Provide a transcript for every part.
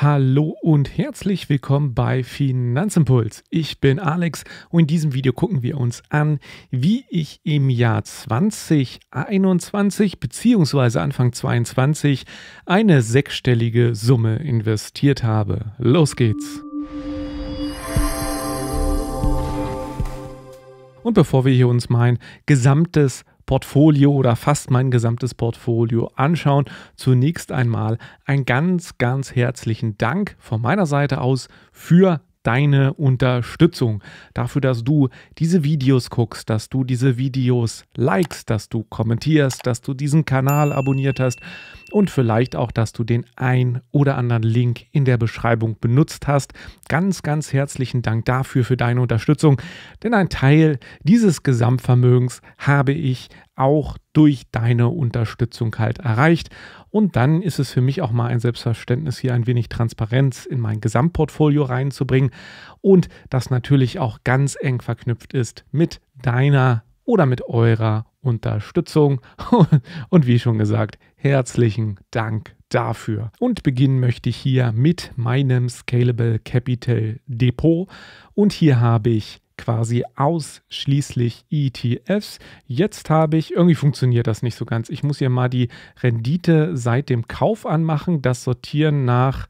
Hallo und herzlich willkommen bei Finanzimpuls. Ich bin Alex und in diesem Video gucken wir uns an, wie ich im Jahr 2021 bzw. Anfang 2022 eine sechsstellige Summe investiert habe. Los geht's! Und bevor wir hier uns mein gesamtes Portfolio oder fast mein gesamtes Portfolio anschauen. Zunächst einmal einen ganz, ganz herzlichen Dank von meiner Seite aus für deine Unterstützung. Dafür, dass du diese Videos guckst, dass du diese Videos likest, dass du kommentierst, dass du diesen Kanal abonniert hast, und vielleicht auch, dass du den ein oder anderen Link in der Beschreibung benutzt hast. Ganz, ganz herzlichen Dank dafür für deine Unterstützung, denn ein Teil dieses Gesamtvermögens habe ich auch durch deine Unterstützung halt erreicht. Und dann ist es für mich auch mal ein Selbstverständnis, hier ein wenig Transparenz in mein Gesamtportfolio reinzubringen und das natürlich auch ganz eng verknüpft ist mit deiner oder mit eurer Unterstützung und wie schon gesagt, herzlichen Dank dafür. Und beginnen möchte ich hier mit meinem Scalable Capital Depot und hier habe ich quasi ausschließlich ETFs. Jetzt habe ich, irgendwie funktioniert das nicht so ganz. Ich muss hier mal die Rendite seit dem Kauf anmachen, das sortieren nach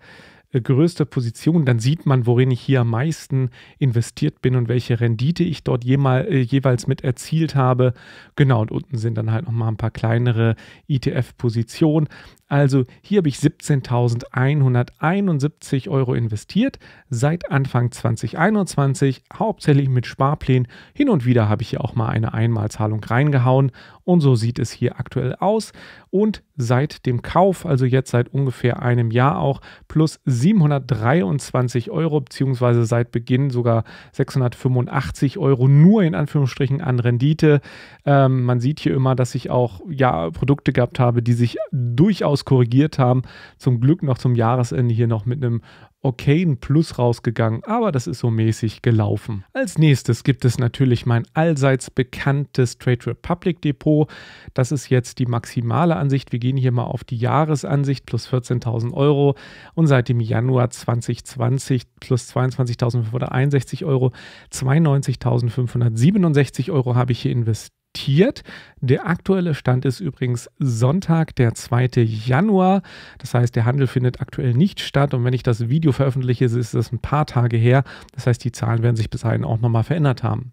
äh, größte Position, dann sieht man, worin ich hier am meisten investiert bin und welche Rendite ich dort jemal, äh, jeweils mit erzielt habe. Genau, und unten sind dann halt nochmal ein paar kleinere ETF-Positionen. Also hier habe ich 17.171 Euro investiert seit Anfang 2021, hauptsächlich mit Sparplänen. Hin und wieder habe ich hier auch mal eine Einmalzahlung reingehauen und so sieht es hier aktuell aus. Und seit dem Kauf, also jetzt seit ungefähr einem Jahr auch, plus 723 Euro, beziehungsweise seit Beginn sogar 685 Euro nur in Anführungsstrichen an Rendite. Ähm, man sieht hier immer, dass ich auch ja, Produkte gehabt habe, die sich durchaus korrigiert haben. Zum Glück noch zum Jahresende hier noch mit einem okayen Plus rausgegangen, aber das ist so mäßig gelaufen. Als nächstes gibt es natürlich mein allseits bekanntes Trade Republic Depot. Das ist jetzt die maximale Ansicht. Wir gehen hier mal auf die Jahresansicht plus 14.000 Euro und seit dem Januar 2020 plus 22.561 Euro, 92.567 Euro habe ich hier investiert notiert. Der aktuelle Stand ist übrigens Sonntag, der 2. Januar. Das heißt, der Handel findet aktuell nicht statt. Und wenn ich das Video veröffentliche, ist es ein paar Tage her. Das heißt, die Zahlen werden sich bis dahin auch nochmal verändert haben.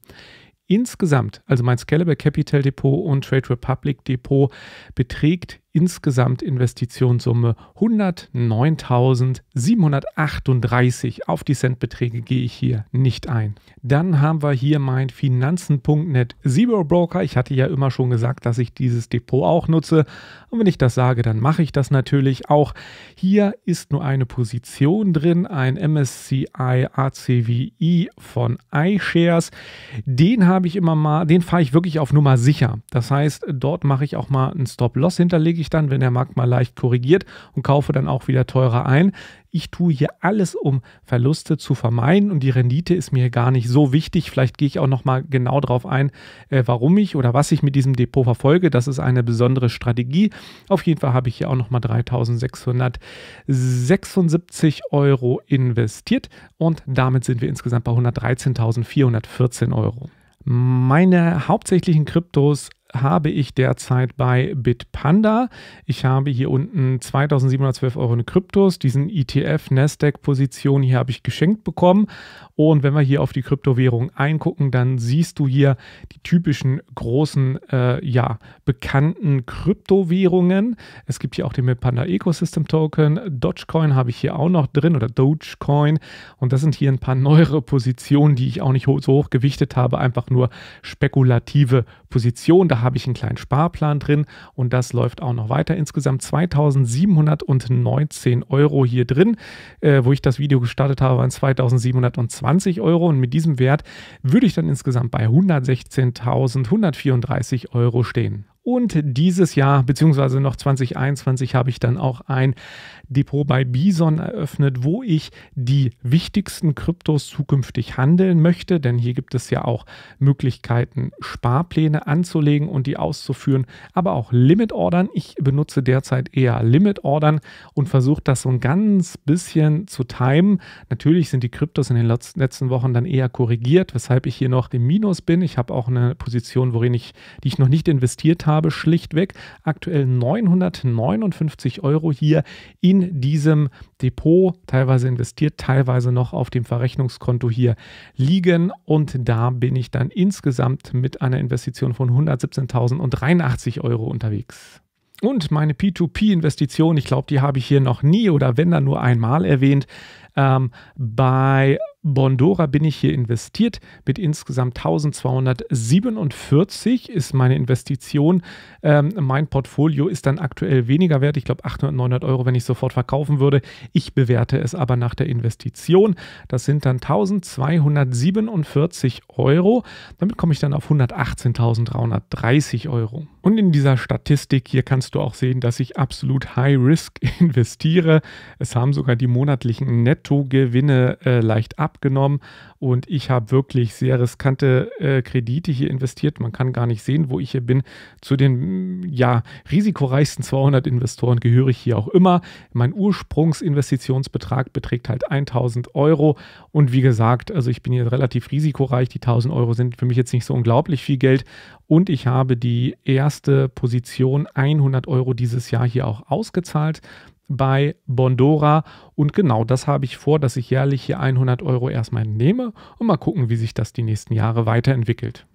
Insgesamt, also mein Scalable Capital Depot und Trade Republic Depot, beträgt insgesamt Investitionssumme 109.738. Auf die Centbeträge gehe ich hier nicht ein. Dann haben wir hier mein Finanzen.net Zero Broker. Ich hatte ja immer schon gesagt, dass ich dieses Depot auch nutze. Und wenn ich das sage, dann mache ich das natürlich auch. Hier ist nur eine Position drin, ein MSCI ACVI von iShares. Den habe ich immer mal, den fahre ich wirklich auf Nummer sicher. Das heißt, dort mache ich auch mal einen Stop-Loss hinterlege ich ich dann, wenn der Markt mal leicht korrigiert und kaufe dann auch wieder teurer ein. Ich tue hier alles, um Verluste zu vermeiden und die Rendite ist mir gar nicht so wichtig. Vielleicht gehe ich auch nochmal genau darauf ein, äh, warum ich oder was ich mit diesem Depot verfolge. Das ist eine besondere Strategie. Auf jeden Fall habe ich hier auch nochmal 3.676 Euro investiert und damit sind wir insgesamt bei 113.414 Euro. Meine hauptsächlichen Kryptos habe ich derzeit bei Bitpanda. Ich habe hier unten 2712 Euro in Kryptos, diesen ETF Nasdaq-Position hier habe ich geschenkt bekommen. Und wenn wir hier auf die Kryptowährung eingucken, dann siehst du hier die typischen großen, äh, ja, bekannten Kryptowährungen. Es gibt hier auch den Bitpanda Ecosystem Token. Dogecoin habe ich hier auch noch drin oder Dogecoin. Und das sind hier ein paar neuere Positionen, die ich auch nicht so hoch gewichtet habe, einfach nur spekulative Positionen. Da habe ich einen kleinen Sparplan drin und das läuft auch noch weiter. Insgesamt 2719 Euro hier drin. Äh, wo ich das Video gestartet habe, waren 2720 Euro und mit diesem Wert würde ich dann insgesamt bei 116.134 Euro stehen. Und dieses Jahr, beziehungsweise noch 2021, habe ich dann auch ein Depot bei Bison eröffnet, wo ich die wichtigsten Kryptos zukünftig handeln möchte. Denn hier gibt es ja auch Möglichkeiten, Sparpläne anzulegen und die auszuführen, aber auch Limit-Ordern. Ich benutze derzeit eher Limit-Ordern und versuche das so ein ganz bisschen zu timen. Natürlich sind die Kryptos in den letzten Wochen dann eher korrigiert, weshalb ich hier noch im Minus bin. Ich habe auch eine Position, worin ich, die ich noch nicht investiert habe habe schlichtweg aktuell 959 Euro hier in diesem Depot, teilweise investiert, teilweise noch auf dem Verrechnungskonto hier liegen. Und da bin ich dann insgesamt mit einer Investition von 117.083 Euro unterwegs. Und meine P2P-Investition, ich glaube, die habe ich hier noch nie oder wenn dann nur einmal erwähnt, ähm, bei Bondora bin ich hier investiert mit insgesamt 1247 ist meine Investition. Ähm, mein Portfolio ist dann aktuell weniger wert. Ich glaube 800, 900 Euro, wenn ich sofort verkaufen würde. Ich bewerte es aber nach der Investition. Das sind dann 1247 Euro. Damit komme ich dann auf 118.330 Euro. Und in dieser Statistik hier kannst du auch sehen, dass ich absolut High Risk investiere. Es haben sogar die monatlichen Netto Nettogewinne äh, leicht abgenommen und ich habe wirklich sehr riskante äh, Kredite hier investiert. Man kann gar nicht sehen, wo ich hier bin. Zu den mm, ja, risikoreichsten 200 Investoren gehöre ich hier auch immer. Mein Ursprungsinvestitionsbetrag beträgt halt 1000 Euro und wie gesagt, also ich bin hier relativ risikoreich. Die 1000 Euro sind für mich jetzt nicht so unglaublich viel Geld und ich habe die erste Position 100 Euro dieses Jahr hier auch ausgezahlt bei Bondora und genau das habe ich vor, dass ich jährlich hier 100 Euro erstmal nehme und mal gucken, wie sich das die nächsten Jahre weiterentwickelt.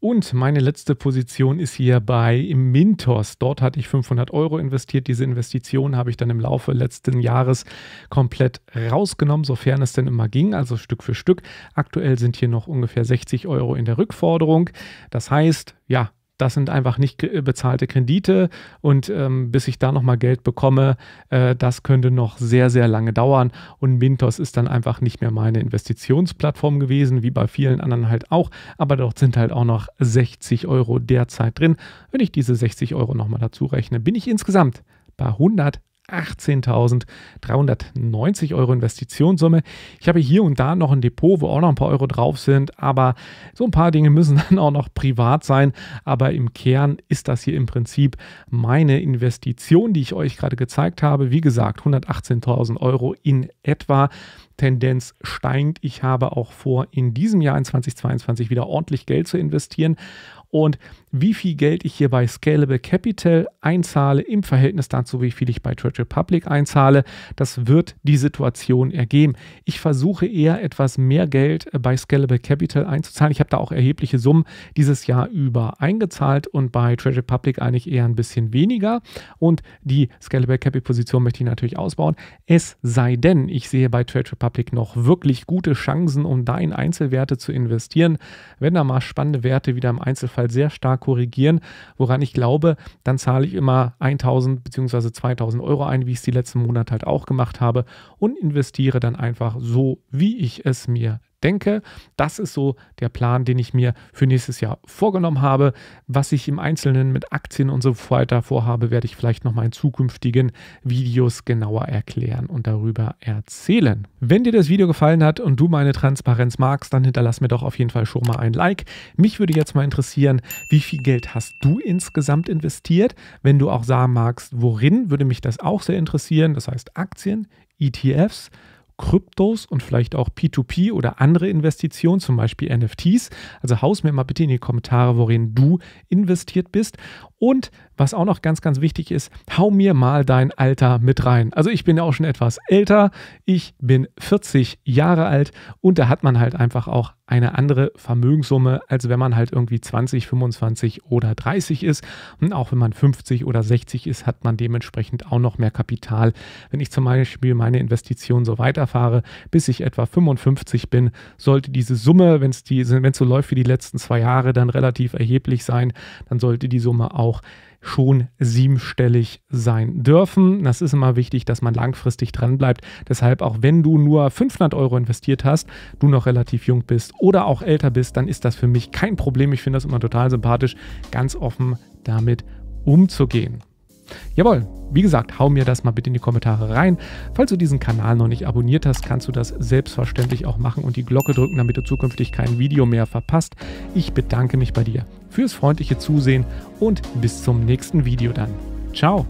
Und meine letzte Position ist hier bei Mintos. Dort hatte ich 500 Euro investiert. Diese Investition habe ich dann im Laufe letzten Jahres komplett rausgenommen, sofern es denn immer ging, also Stück für Stück. Aktuell sind hier noch ungefähr 60 Euro in der Rückforderung. Das heißt, ja, das sind einfach nicht bezahlte Kredite und ähm, bis ich da nochmal Geld bekomme, äh, das könnte noch sehr, sehr lange dauern und Mintos ist dann einfach nicht mehr meine Investitionsplattform gewesen, wie bei vielen anderen halt auch, aber dort sind halt auch noch 60 Euro derzeit drin. Wenn ich diese 60 Euro nochmal dazu rechne, bin ich insgesamt bei 100 18.390 Euro Investitionssumme. Ich habe hier und da noch ein Depot, wo auch noch ein paar Euro drauf sind, aber so ein paar Dinge müssen dann auch noch privat sein. Aber im Kern ist das hier im Prinzip meine Investition, die ich euch gerade gezeigt habe. Wie gesagt, 118.000 Euro in etwa. Tendenz steigend. Ich habe auch vor, in diesem Jahr in 2022 wieder ordentlich Geld zu investieren und wie viel Geld ich hier bei Scalable Capital einzahle im Verhältnis dazu, wie viel ich bei Trade Public einzahle. Das wird die Situation ergeben. Ich versuche eher etwas mehr Geld äh, bei Scalable Capital einzuzahlen. Ich habe da auch erhebliche Summen dieses Jahr über eingezahlt und bei Trade Public eigentlich eher ein bisschen weniger. Und die Scalable Capital Position möchte ich natürlich ausbauen. Es sei denn, ich sehe bei Trade Public noch wirklich gute Chancen, um da in Einzelwerte zu investieren. Wenn da mal spannende Werte wieder im Einzelfall Fall sehr stark korrigieren, woran ich glaube, dann zahle ich immer 1000 bzw. 2000 Euro ein, wie ich es die letzten Monate halt auch gemacht habe und investiere dann einfach so, wie ich es mir denke, das ist so der Plan, den ich mir für nächstes Jahr vorgenommen habe. Was ich im Einzelnen mit Aktien und so weiter vorhabe, werde ich vielleicht nochmal in zukünftigen Videos genauer erklären und darüber erzählen. Wenn dir das Video gefallen hat und du meine Transparenz magst, dann hinterlass mir doch auf jeden Fall schon mal ein Like. Mich würde jetzt mal interessieren, wie viel Geld hast du insgesamt investiert? Wenn du auch sagen magst, worin, würde mich das auch sehr interessieren. Das heißt Aktien, ETFs, Kryptos und vielleicht auch P2P oder andere Investitionen, zum Beispiel NFTs. Also haus mir mal bitte in die Kommentare, worin du investiert bist. Und was auch noch ganz, ganz wichtig ist, hau mir mal dein Alter mit rein. Also ich bin ja auch schon etwas älter. Ich bin 40 Jahre alt und da hat man halt einfach auch eine andere Vermögenssumme, als wenn man halt irgendwie 20, 25 oder 30 ist. Und auch wenn man 50 oder 60 ist, hat man dementsprechend auch noch mehr Kapital. Wenn ich zum Beispiel meine Investition so weiterfahre, bis ich etwa 55 bin, sollte diese Summe, wenn es so läuft wie die letzten zwei Jahre, dann relativ erheblich sein. Dann sollte die Summe auch schon siebenstellig sein dürfen. Das ist immer wichtig, dass man langfristig dran bleibt. Deshalb, auch wenn du nur 500 Euro investiert hast, du noch relativ jung bist oder auch älter bist, dann ist das für mich kein Problem. Ich finde das immer total sympathisch, ganz offen damit umzugehen. Jawohl, wie gesagt, hau mir das mal bitte in die Kommentare rein. Falls du diesen Kanal noch nicht abonniert hast, kannst du das selbstverständlich auch machen und die Glocke drücken, damit du zukünftig kein Video mehr verpasst. Ich bedanke mich bei dir fürs freundliche Zusehen und bis zum nächsten Video dann. Ciao!